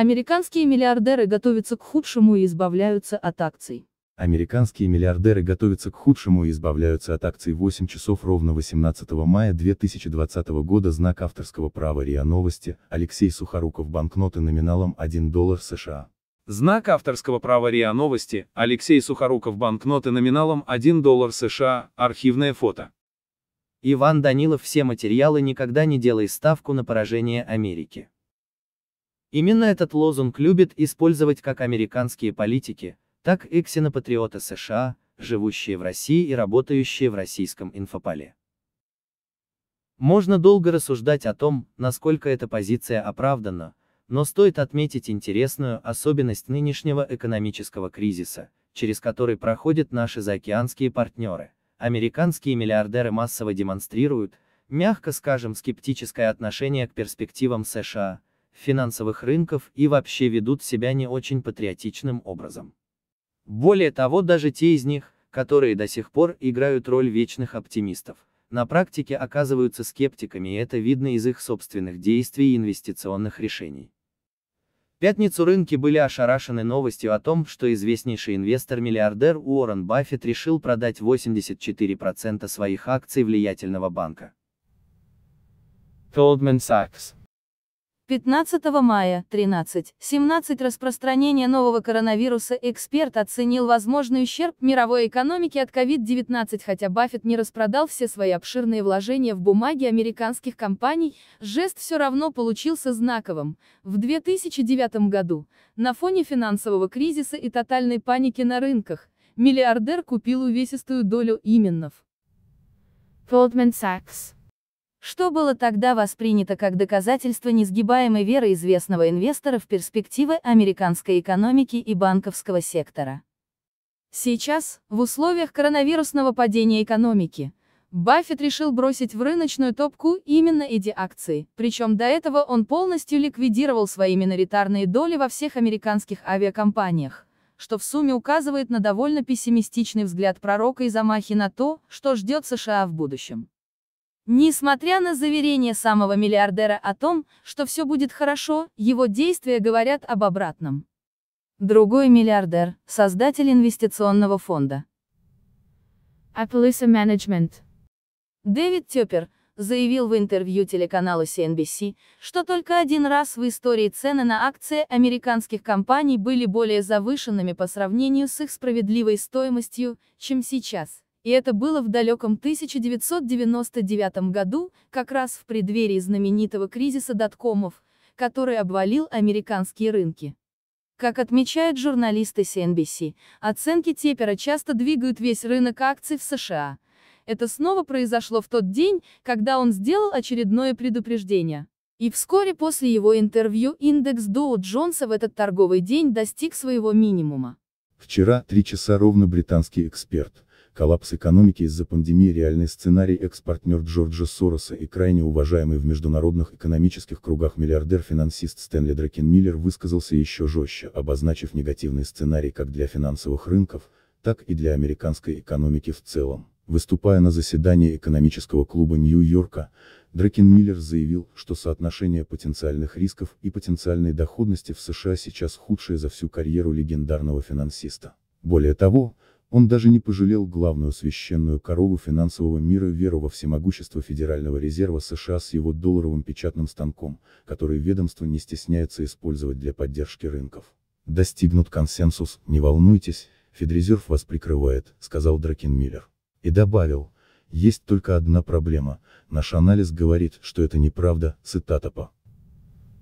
Американские миллиардеры готовятся к худшему и избавляются от акций. Американские миллиардеры готовятся к худшему и избавляются от акций 8 часов ровно 18 мая 2020 года знак авторского права РИА Новости, Алексей Сухоруков банкноты номиналом 1 доллар США. Знак авторского права РИА Новости, Алексей Сухоруков банкноты номиналом 1 доллар США, архивное фото. Иван Данилов все материалы никогда не делай ставку на поражение Америки. Именно этот лозунг любят использовать как американские политики, так и ксенопатриоты США, живущие в России и работающие в российском инфополе. Можно долго рассуждать о том, насколько эта позиция оправдана, но стоит отметить интересную особенность нынешнего экономического кризиса, через который проходят наши заокеанские партнеры. Американские миллиардеры массово демонстрируют, мягко скажем, скептическое отношение к перспективам США, финансовых рынков и вообще ведут себя не очень патриотичным образом. Более того, даже те из них, которые до сих пор играют роль вечных оптимистов, на практике оказываются скептиками, и это видно из их собственных действий и инвестиционных решений. В пятницу рынки были ошарашены новостью о том, что известнейший инвестор-миллиардер Уоррен Баффет решил продать 84% своих акций влиятельного банка. Goldman Sachs 15 мая 13.17 распространение нового коронавируса эксперт оценил возможный ущерб мировой экономике от COVID-19, хотя Баффет не распродал все свои обширные вложения в бумаги американских компаний, жест все равно получился знаковым. В 2009 году, на фоне финансового кризиса и тотальной паники на рынках, миллиардер купил увесистую долю именно в Goldman Sachs что было тогда воспринято как доказательство несгибаемой веры известного инвестора в перспективы американской экономики и банковского сектора. Сейчас, в условиях коронавирусного падения экономики, Баффет решил бросить в рыночную топку именно эти акции, причем до этого он полностью ликвидировал свои миноритарные доли во всех американских авиакомпаниях, что в сумме указывает на довольно пессимистичный взгляд пророка и замахи на то, что ждет США в будущем. Несмотря на заверение самого миллиардера о том, что все будет хорошо, его действия говорят об обратном. Другой миллиардер, создатель инвестиционного фонда. Appaloosa а Management. Дэвид Тёпер заявил в интервью телеканалу CNBC, что только один раз в истории цены на акции американских компаний были более завышенными по сравнению с их справедливой стоимостью, чем сейчас. И это было в далеком 1999 году, как раз в преддверии знаменитого кризиса доткомов, который обвалил американские рынки. Как отмечают журналисты CNBC, оценки Тепера часто двигают весь рынок акций в США. Это снова произошло в тот день, когда он сделал очередное предупреждение. И вскоре после его интервью индекс Доу Джонса в этот торговый день достиг своего минимума. Вчера три часа ровно британский эксперт Коллапс экономики из-за пандемии – реальный сценарий экс-партнер Джорджа Сороса и крайне уважаемый в международных экономических кругах миллиардер-финансист Стэнли Дракенмиллер высказался еще жестче, обозначив негативный сценарий как для финансовых рынков, так и для американской экономики в целом. Выступая на заседании экономического клуба Нью-Йорка, Дракенмиллер заявил, что соотношение потенциальных рисков и потенциальной доходности в США сейчас худшее за всю карьеру легендарного финансиста. Более того, он даже не пожалел главную священную корову финансового мира веру во всемогущество Федерального резерва США с его долларовым печатным станком, который ведомство не стесняется использовать для поддержки рынков. Достигнут консенсус, не волнуйтесь, Федрезерв вас прикрывает, сказал Дракенмиллер. И добавил, есть только одна проблема, наш анализ говорит, что это неправда, цитата по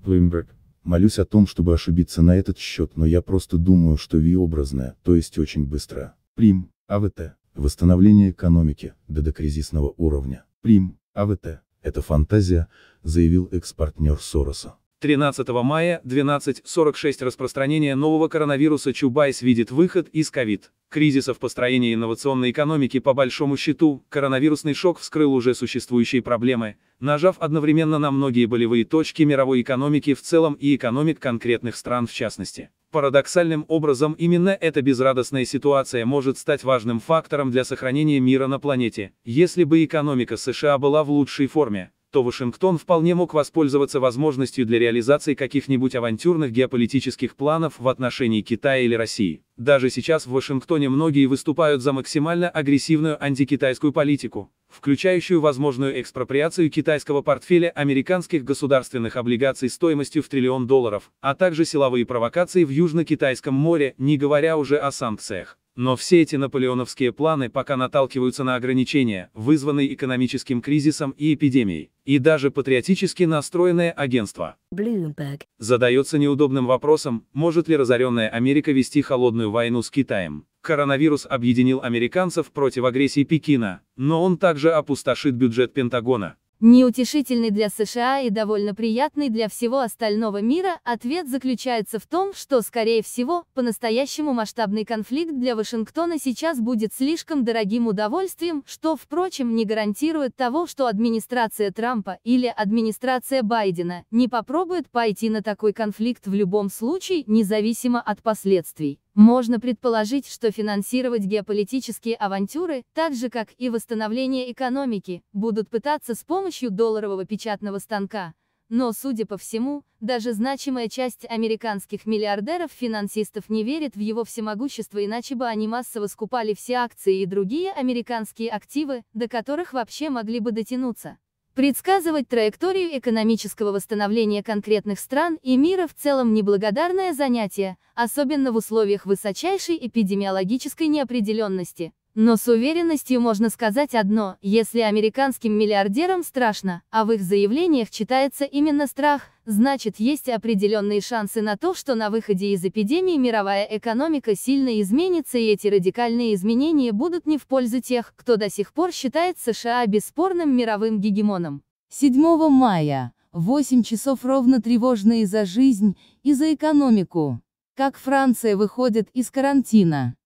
Bloomberg. Молюсь о том, чтобы ошибиться на этот счет, но я просто думаю, что V образная, то есть очень быстро. Прим. АВТ. Восстановление экономики до докризисного уровня. Прим. АВТ. Это фантазия, заявил экс-партнер Сороса. 13 мая 12.46 распространение нового коронавируса Чубайс видит выход из ковид. Кризиса в построении инновационной экономики по большому счету, коронавирусный шок вскрыл уже существующие проблемы, нажав одновременно на многие болевые точки мировой экономики в целом и экономик конкретных стран в частности. Парадоксальным образом именно эта безрадостная ситуация может стать важным фактором для сохранения мира на планете, если бы экономика США была в лучшей форме то Вашингтон вполне мог воспользоваться возможностью для реализации каких-нибудь авантюрных геополитических планов в отношении Китая или России. Даже сейчас в Вашингтоне многие выступают за максимально агрессивную антикитайскую политику, включающую возможную экспроприацию китайского портфеля американских государственных облигаций стоимостью в триллион долларов, а также силовые провокации в Южно-Китайском море, не говоря уже о санкциях. Но все эти наполеоновские планы пока наталкиваются на ограничения, вызванные экономическим кризисом и эпидемией, и даже патриотически настроенное агентство. Bloomberg. Задается неудобным вопросом, может ли разоренная Америка вести холодную войну с Китаем. Коронавирус объединил американцев против агрессии Пекина, но он также опустошит бюджет Пентагона. Неутешительный для США и довольно приятный для всего остального мира, ответ заключается в том, что, скорее всего, по-настоящему масштабный конфликт для Вашингтона сейчас будет слишком дорогим удовольствием, что, впрочем, не гарантирует того, что администрация Трампа или администрация Байдена не попробует пойти на такой конфликт в любом случае, независимо от последствий. Можно предположить, что финансировать геополитические авантюры, так же как и восстановление экономики, будут пытаться с помощью долларового печатного станка, но, судя по всему, даже значимая часть американских миллиардеров-финансистов не верит в его всемогущество, иначе бы они массово скупали все акции и другие американские активы, до которых вообще могли бы дотянуться. Предсказывать траекторию экономического восстановления конкретных стран и мира в целом неблагодарное занятие, особенно в условиях высочайшей эпидемиологической неопределенности. Но с уверенностью можно сказать одно, если американским миллиардерам страшно, а в их заявлениях читается именно страх, значит есть определенные шансы на то, что на выходе из эпидемии мировая экономика сильно изменится и эти радикальные изменения будут не в пользу тех, кто до сих пор считает США бесспорным мировым гегемоном. 7 мая, 8 часов ровно тревожные за жизнь и за экономику. Как Франция выходит из карантина.